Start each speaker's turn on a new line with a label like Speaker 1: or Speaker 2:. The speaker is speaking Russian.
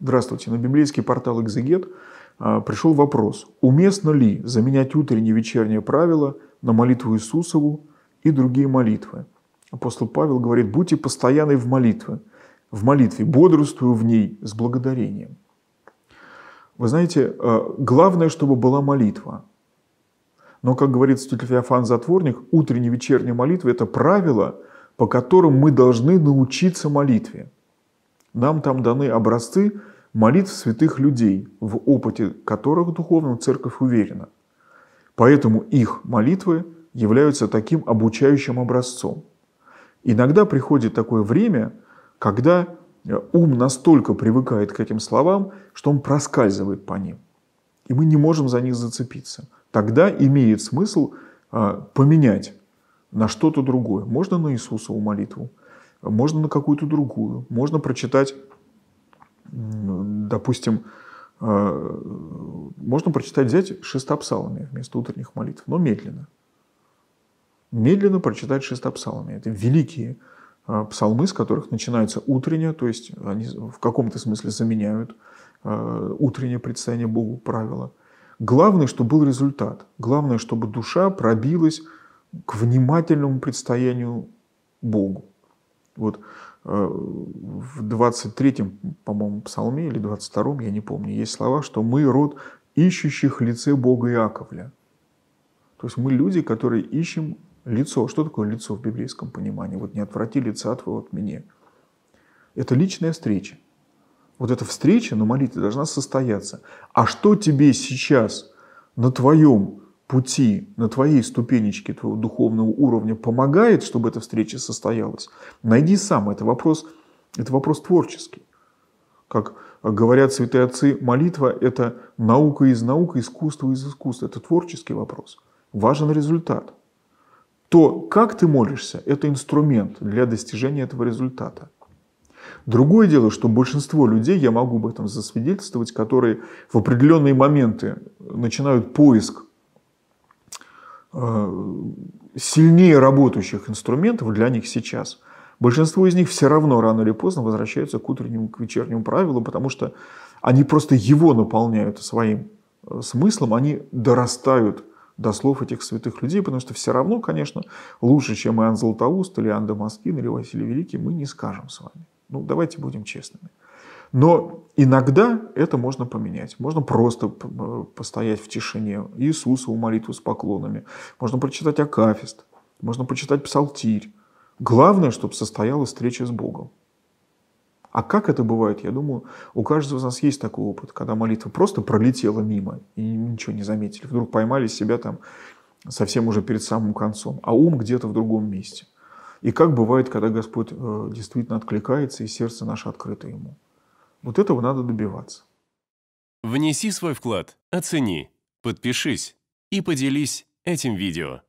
Speaker 1: Здравствуйте. На библейский портал «Экзегет» а, пришел вопрос. Уместно ли заменять утреннее и вечернее правило на молитву Иисусову и другие молитвы? Апостол Павел говорит, будьте постоянны в молитве, в молитве, бодрствую в ней с благодарением. Вы знаете, а, главное, чтобы была молитва. Но, как говорит святитель Феофан Затворник, утренняя и вечерняя молитва – это правило, по которым мы должны научиться молитве – нам там даны образцы молитв святых людей, в опыте которых духовная церковь уверена. Поэтому их молитвы являются таким обучающим образцом. Иногда приходит такое время, когда э, ум настолько привыкает к этим словам, что он проскальзывает по ним, и мы не можем за них зацепиться. Тогда имеет смысл а, поменять на что-то другое. Можно на Иисусову молитву, можно на какую-то другую, можно прочитать, допустим, э, можно прочитать, взять шестопсалами вместо утренних молитв, но медленно. Медленно прочитать шестопсалами. Это великие э, псалмы, с которых начинается утреннее, то есть они в каком-то смысле заменяют э, утреннее предстояние Богу правила. Главное, чтобы был результат. Главное, чтобы душа пробилась к внимательному предстоянию Богу. Вот э, в 23-м, по-моему, псалме или 22-м, я не помню, есть слова, что мы род ищущих лице Бога Иаковля. То есть мы люди, которые ищем лицо. Что такое лицо в библейском понимании? Вот не отврати лица твоего от меня. Это личная встреча. Вот эта встреча на молитве должна состояться. А что тебе сейчас на твоем пути, на твоей ступенечке твоего духовного уровня помогает, чтобы эта встреча состоялась, найди сам. Это вопрос, это вопрос творческий. Как говорят святые отцы, молитва – это наука из наук, искусство из искусства. Это творческий вопрос. Важен результат. То, как ты молишься, это инструмент для достижения этого результата. Другое дело, что большинство людей, я могу об этом засвидетельствовать, которые в определенные моменты начинают поиск Э, сильнее работающих инструментов для них сейчас. Большинство из них все равно рано или поздно возвращаются к утреннему, к вечернему правилу, потому что они просто его наполняют своим э, смыслом, они дорастают до слов этих святых людей, потому что все равно, конечно, лучше, чем Иоанн Златоуст или Иоанн Дамаскин или Василий Великий, мы не скажем с вами. Ну, давайте будем честными. Но иногда это можно поменять. Можно просто э, постоять в тишине, Иисусову молитву с поклонами. Можно прочитать Акафист, можно почитать Псалтирь. Главное, чтобы состоялась встреча с Богом. А как это бывает, я думаю, у каждого из нас есть такой опыт, когда молитва просто пролетела мимо и ничего не заметили. Вдруг поймали себя там совсем уже перед самым концом, а ум где-то в другом месте. И как бывает, когда Господь э, действительно откликается, и сердце наше открыто Ему. Вот этого надо добиваться. Внеси свой вклад, оцени, подпишись и поделись этим видео.